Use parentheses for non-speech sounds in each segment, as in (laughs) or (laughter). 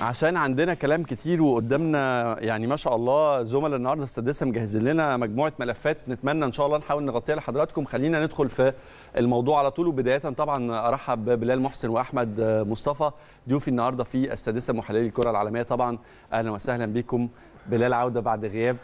عشان عندنا كلام كتير وقدامنا يعني ما شاء الله زملاء النهارده السادسه مجهزين لنا مجموعه ملفات نتمنى ان شاء الله نحاول نغطيها لحضراتكم خلينا ندخل في الموضوع على طول وبدايه طبعا ارحب بلال محسن واحمد مصطفى ضيوفي النهارده في السادسه محللي الكره العالميه طبعا اهلا وسهلا بكم بلال عوده بعد غياب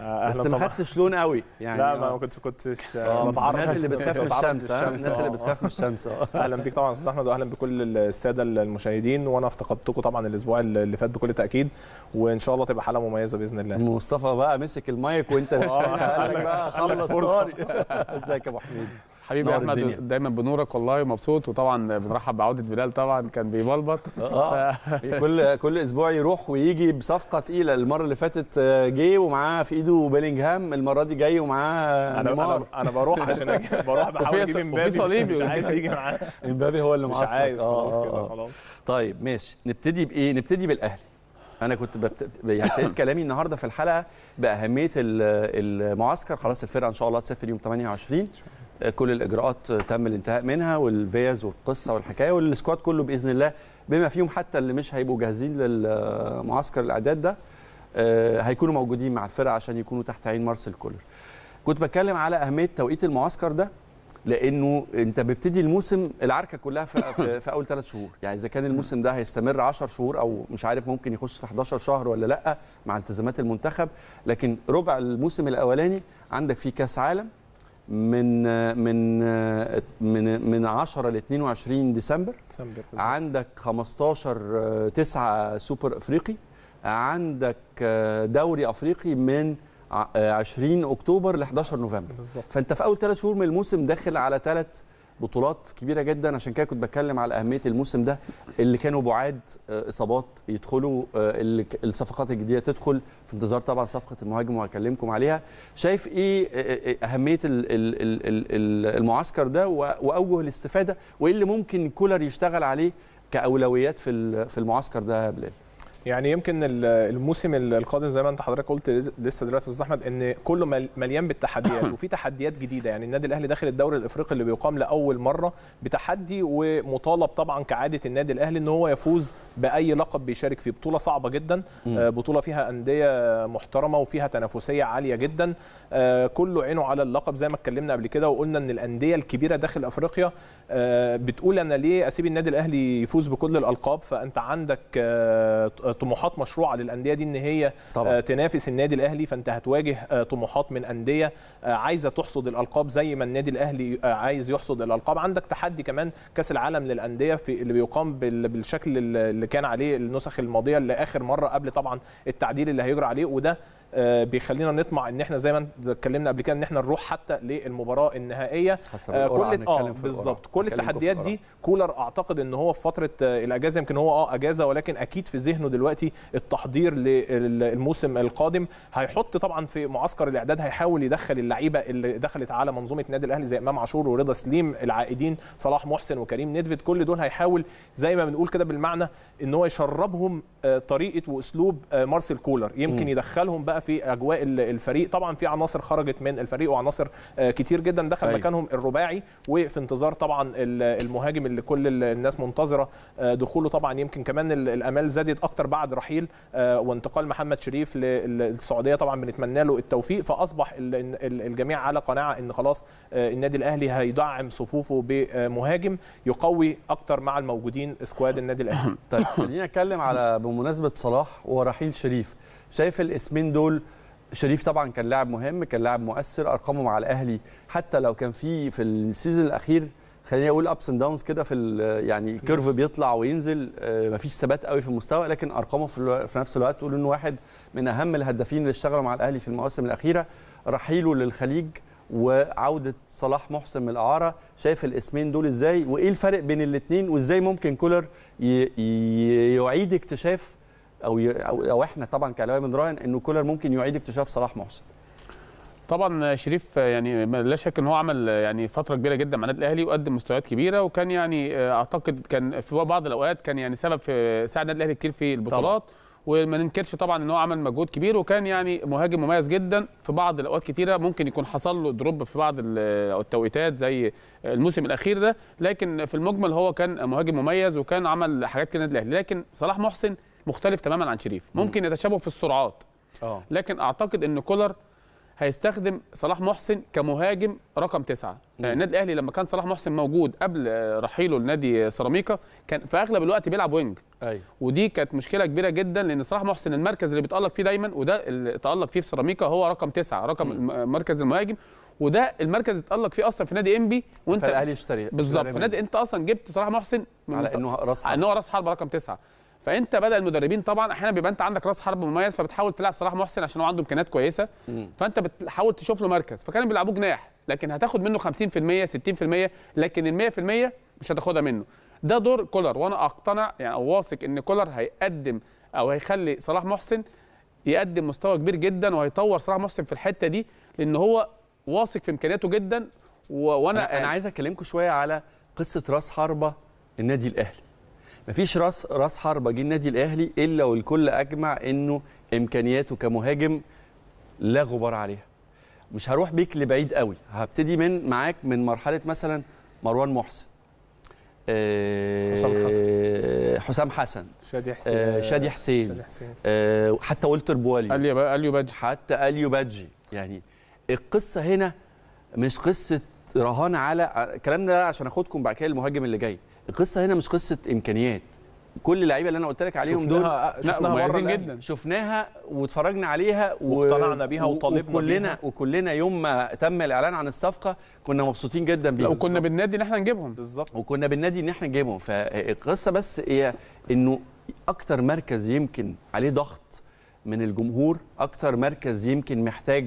آه، بس ما خدتش لون قوي يعني لا ما كنتش كنتش آه، آه، الناس اللي بتخاف من (laughs) الشمس الناس اللي بتخاف من الشمس (laughs) اهلا بيك طبعا استاذ احمد واهلا بكل الساده المشاهدين وانا افتقدتكم طبعا الاسبوع اللي فات بكل تاكيد وان شاء الله تبقى حلقه مميزه باذن الله مصطفى بقى مسك المايك وانت مش (laughs) بقى خلص ازيك يا ابو حميد حبيبي يا احمد الدنيا. دايما بنورك والله ومبسوط وطبعا بنرحب بعوده بلال طبعا كان بيبلبط آه. آه. ف... (laughs) كل كل اسبوع يروح ويجي بصفقه ثقيله المره اللي فاتت آه، جه ومعاه في ايده بيلينجهام المره دي جاي ومعاه انا مار. انا, بروح عشان (laughs) بروح بحاول اجيب امبابي مش عايز يجي معاه (laughs) امبابي هو اللي معاه مش عايز آه، خلاص كده خلاص طيب ماشي نبتدي بايه نبتدي بالاهلي انا كنت ببت... (coughs) كلامي النهارده في الحلقه باهميه المعسكر خلاص الفرقه ان شاء الله هتسافر يوم 28 كل الاجراءات تم الانتهاء منها والفيز والقصه والحكايه والسكواد كله باذن الله بما فيهم حتى اللي مش هيبقوا جاهزين للمعسكر الاعداد ده آه، هيكونوا موجودين مع الفرقه عشان يكونوا تحت عين مارسيل كولر كنت بتكلم على اهميه توقيت المعسكر ده لانه انت بتبتدي الموسم العركه كلها في, في, (coughs) في اول ثلاث شهور يعني اذا كان الموسم ده هيستمر 10 شهور او مش عارف ممكن يخش في 11 شهر ولا لا مع التزامات المنتخب لكن ربع الموسم الاولاني عندك فيه كاس عالم من من من من 10 ل 22 ديسمبر ديسمبر عندك 15 9 آه، سوبر افريقي عندك آه، دوري افريقي من 20 آه، اكتوبر ل 11 نوفمبر بالزبط. فانت في اول ثلاث شهور من الموسم داخل على ثلاث بطولات كبيره جدا عشان كده كنت بتكلم على اهميه الموسم ده اللي كانوا بعاد آه، اصابات يدخلوا آه، الصفقات الجديده تدخل في انتظار طبعا صفقه المهاجم وهكلمكم عليها شايف ايه آه، اهميه المعسكر ده واوجه الاستفاده وايه اللي ممكن كولر يشتغل عليه كاولويات في المعسكر ده يا بلال يعني يمكن الموسم القادم زي ما انت حضرتك قلت لسه دلوقتي استاذ احمد ان كله مليان بالتحديات (coughs) وفي تحديات جديده يعني النادي الاهلي داخل الدوري الافريقي اللي بيقام لاول مره بتحدي ومطالب طبعا كعاده النادي الاهلي ان هو يفوز باي لقب بيشارك فيه بطوله صعبه جدا آه، بطوله فيها انديه محترمه وفيها تنافسيه عاليه جدا آه، كله عينه على اللقب زي ما اتكلمنا قبل كده وقلنا ان الانديه الكبيره داخل افريقيا آه، بتقول انا ليه اسيب النادي الاهلي يفوز بكل الالقاب فانت عندك طموحات مشروعه للانديه دي ان هي آه، طبعا. تنافس النادي الاهلي فانت هتواجه آه، طموحات من انديه آه، عايزه تحصد الالقاب زي ما النادي الاهلي عايز يحصد الالقاب عندك تحدي كمان كاس العالم للانديه في اللي بيقام بالشكل اللي كان عليه النسخ الماضيه لاخر مره قبل طبعا التعديل اللي هيجرى عليه وده آه، بيخلينا نطمع ان احنا زي ما اتكلمنا قبل كده ان احنا نروح حتى للمباراه النهائيه آه كل اه بالظبط كل التحديات دي كولر اعتقد ان هو في فتره آه، الاجازه يمكن هو اه اجازه ولكن اكيد في ذهنه دلوقتي التحضير للموسم القادم هيحط طبعا في معسكر الاعداد هيحاول يدخل اللعيبه اللي دخلت على منظومه النادي الاهلي زي امام عاشور ورضا سليم العائدين صلاح محسن وكريم نيدفيد كل دول هيحاول زي ما بنقول كده بالمعنى ان هو يشربهم آه، طريقه واسلوب مارسيل كولر يمكن يدخلهم بقى بقى في اجواء الفريق طبعا في عناصر خرجت من الفريق وعناصر آه، كتير جدا دخل أيوة. مكانهم الرباعي وفي انتظار طبعا المهاجم اللي كل الناس منتظره آه، دخوله طبعا يمكن كمان الامال زادت اكتر بعد رحيل آه، وانتقال محمد شريف للسعوديه طبعا بنتمنى له التوفيق فاصبح الجميع على قناعه ان خلاص النادي الاهلي هيدعم صفوفه بمهاجم يقوي اكتر مع الموجودين سكواد النادي الاهلي طيب خلينا نتكلم على بمناسبه صلاح ورحيل شريف شايف الاسمين دول شريف طبعا كان لاعب مهم كان لاعب مؤثر ارقامه مع الاهلي حتى لو كان في في السيزون الاخير خليني اقول ابس اند داونز كده في يعني الكيرف بيطلع وينزل آه، مفيش ثبات قوي في المستوى لكن ارقامه في نفس الوقت تقول انه واحد من اهم الهدافين اللي اشتغلوا مع الاهلي في المواسم الاخيره رحيله للخليج وعوده صلاح محسن من الاعاره شايف الاسمين دول ازاي وايه الفرق بين الاثنين وازاي ممكن كولر يعيد اكتشاف او او احنا طبعا كالاهلاويه بنراهن انه كولر ممكن يعيد اكتشاف صلاح محسن طبعا شريف يعني لا شك ان هو عمل يعني فتره كبيره جدا مع النادي الاهلي وقدم مستويات كبيره وكان يعني آه، اعتقد كان في بعض الاوقات كان يعني سبب في ساعد النادي الاهلي كتير في البطولات طبعا. وما ننكرش طبعا ان هو عمل مجهود كبير وكان يعني مهاجم مميز جدا في بعض الاوقات كتيره ممكن يكون حصل له دروب في بعض التوقيتات زي الموسم الاخير ده لكن في المجمل هو كان مهاجم مميز وكان عمل حاجات كده الاهلي لكن صلاح محسن مختلف تماما عن شريف ممكن يتشابه في السرعات اه لكن اعتقد ان كولر هيستخدم صلاح محسن كمهاجم رقم تسعة يعني النادي الاهلي لما كان صلاح محسن موجود قبل رحيله لنادي سيراميكا كان في اغلب الوقت بيلعب وينج أيوة. ودي كانت مشكله كبيره جدا لان صلاح محسن المركز اللي بيتالق فيه دايما وده اللي تالق فيه في سيراميكا هو رقم تسعة رقم م. مركز المهاجم وده المركز اللي اتالق فيه اصلا في نادي انبي وانت الاهلي اشتري بالظبط نادي انت اصلا جبت صلاح محسن من على انه راس حرب على انه راس حرب رقم تسعة فانت بدل المدربين طبعا احيانا بيبقى انت عندك راس حرب مميز فبتحاول تلعب صلاح محسن عشان هو عنده امكانيات كويسه فانت بتحاول تشوف له مركز فكانوا بيلعبوه جناح لكن هتاخد منه 50% 60% لكن ال 100% مش هتاخدها منه ده دور كولر وانا اقتنع يعني او واثق ان كولر هيقدم او هيخلي صلاح محسن يقدم مستوى كبير جدا وهيطور صلاح محسن في الحته دي لان هو واثق في امكانياته جدا وانا أنا يعني عايز اكلمكم شويه على قصه راس حربه النادي الاهلي مفيش راس راس حربه جه النادي الاهلي الا والكل اجمع انه امكانياته كمهاجم لا غبار عليها مش هروح بيك لبعيد قوي هبتدي من معاك من مرحله مثلا مروان محسن آه، حسام حسن حسام حسن شادي حسين آه، شادي حسين, شادي حسين. آه، حتى ولتر بوالي اليو اليو بادجي حتى اليو بادجي يعني القصه هنا مش قصه رهان على الكلام ده عشان اخدكم بعد كده المهاجم اللي جاي القصه هنا مش قصه امكانيات كل اللعيبه اللي انا قلت لك عليهم شفناها دول آه، شفناها مميزين جدا شفناها واتفرجنا عليها واقتنعنا بيها وطالبنا بيها. وكلنا يوم ما تم الاعلان عن الصفقه كنا مبسوطين جدا بيها وكنا بالنادي ان احنا نجيبهم بالظبط وكنا بالنادي ان احنا نجيبهم فالقصه بس هي انه اكتر مركز يمكن عليه ضغط من الجمهور اكتر مركز يمكن محتاج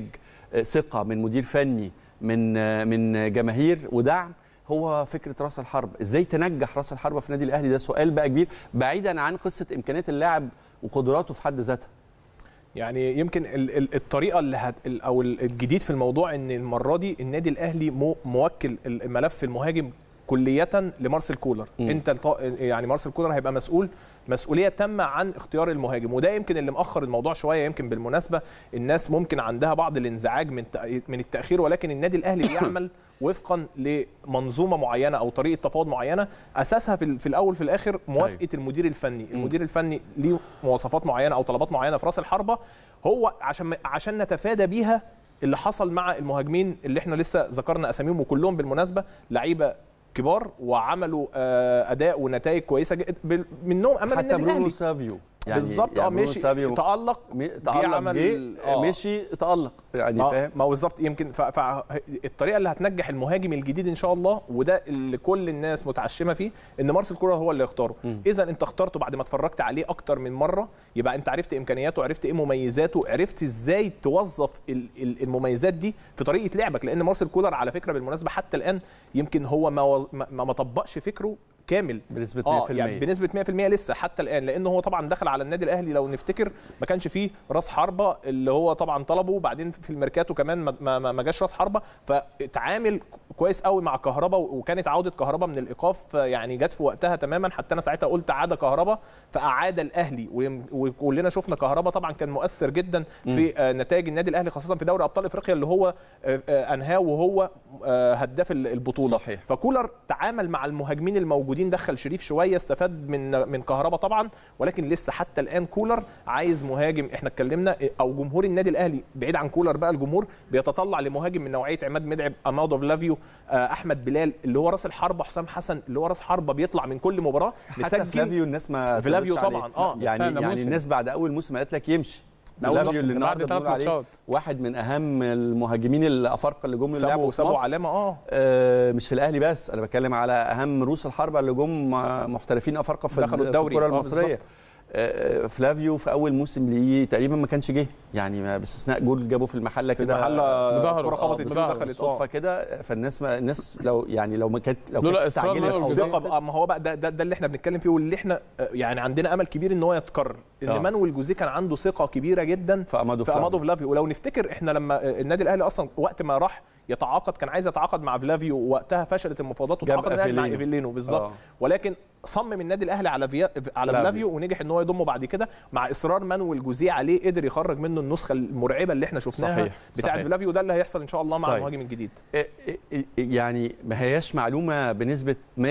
آه، ثقه من مدير فني من آه، من جماهير ودعم هو فكره راس الحرب ازاي تنجح راس الحربه في نادي الاهلي ده سؤال بقى كبير بعيدا عن قصه امكانيات اللاعب وقدراته في حد ذاتها يعني يمكن الطريقه اللي هت او الجديد في الموضوع ان المره دي النادي الاهلي موكل الملف المهاجم كليه لمارسيل كولر م. انت يعني مارسيل كولر هيبقى مسؤول مسؤوليه تامه عن اختيار المهاجم وده يمكن اللي مأخر الموضوع شويه يمكن بالمناسبه الناس ممكن عندها بعض الانزعاج من من التاخير ولكن النادي الاهلي (coughs) بيعمل وفقا لمنظومه معينه او طريقه تفاوض معينه اساسها في الاول في الاخر أيوه. موافقه أيوه. المدير الفني المدير الفني ليه مواصفات معينه او طلبات معينه في راس الحربه هو عشان عشان نتفادى بيها اللي حصل مع المهاجمين اللي احنا لسه ذكرنا اساميهم وكلهم بالمناسبه لعيبه كبار وعملوا آه، اداء ونتائج كويسه جدا منهم امام النادي الاهلي حتى برونو سافيو يعني بالظبط اه سابيو. اتألق اتألق جه آه. مشي اتألق يعني فاهم ما هو بالظبط يمكن فالطريقه اللي هتنجح المهاجم الجديد ان شاء الله وده اللي كل الناس متعشمه فيه ان مارسيل كولر هو اللي يختاره اذا انت اخترته بعد ما اتفرجت عليه اكتر من مره يبقى انت عرفت امكانياته عرفت ايه مميزاته عرفت ازاي توظف المميزات دي في طريقه لعبك لان مارسيل كولر على فكره بالمناسبه حتى الان يمكن هو ما ما طبقش فكره كامل بنسبه 100% آه يعني بنسبه 100% لسه حتى الان لان هو طبعا دخل على النادي الاهلي لو نفتكر ما كانش فيه راس حربه اللي هو طبعا طلبه وبعدين في الميركاتو كمان ما, ما, ما جاش راس حربه فتعامل كويس قوي مع كهربا وكانت عوده كهربا من الايقاف يعني جت في وقتها تماما حتى انا ساعتها قلت عاد كهربا فاعاد الاهلي وكلنا شفنا كهربا طبعا كان مؤثر جدا في آه، نتائج النادي الاهلي خاصه في دوري ابطال افريقيا اللي هو آه، آه، انهاه وهو هداف البطوله صحيح. فكولر تعامل مع المهاجمين الموجودين موجودين دخل شريف شويه استفاد من من كهربا طبعا ولكن لسه حتى الان كولر عايز مهاجم احنا اتكلمنا او جمهور النادي الاهلي بعيد عن كولر بقى الجمهور بيتطلع لمهاجم من نوعيه عماد مدعب اوف فلافيو آه، احمد بلال اللي هو راس الحربه حسام حسن اللي هو راس حربه بيطلع من كل مباراه مسجل فلافيو الناس ما لافيو طبعا اه يعني يعني الناس بعد اول موسم قالت لك يمشي ناظر اللي النهارده بعد ثلاث ماتشات واحد من اهم المهاجمين الافارقه اللي جم اللعب في علامه اه, آه مش في الاهلي بس انا بتكلم على اهم رؤوس الحربه اللي جم آه، محترفين افارقه في دخلوا الدوري الكره آه، المصريه فلافيو في اول موسم ليه تقريبا ما كانش جه يعني باستثناء جول جابه في المحله كده المحله الكره خبطت آه، دخلت صدفه كده فالناس ما الناس لو يعني لو ما كانت لو كانت استعجلت ما هو بقى ده, ده ده اللي احنا بنتكلم فيه واللي احنا يعني عندنا امل كبير ان هو يتكرر ان آه. مانويل جوزيه كان عنده ثقه كبيره جدا في امادو في امادو فلافيو ولو نفتكر احنا لما النادي الاهلي اصلا وقت ما راح يتعاقد كان عايز يتعاقد مع فلافيو وقتها فشلت المفاوضات وتعاقد مع ايفيلينو بالظبط آه. ولكن صمم النادي الاهلي على فيا... على فلافيو ونجح ان هو يضمه بعد كده مع اصرار مانويل جوزيه عليه قدر يخرج منه النسخه المرعبه اللي احنا شفناها صحيح. بتاعه فلافيو ده اللي هيحصل ان شاء الله مع طيب. المهاجم الجديد إيه، إيه، إيه، يعني ما هياش معلومه بنسبه 100%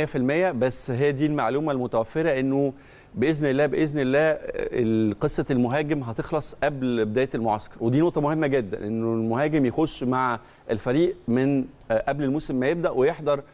بس هي دي المعلومه المتوفره انه باذن الله باذن الله قصه المهاجم هتخلص قبل بدايه المعسكر ودي نقطه مهمه جدا انه المهاجم يخش مع الفريق من آه، قبل الموسم ما يبدا ويحضر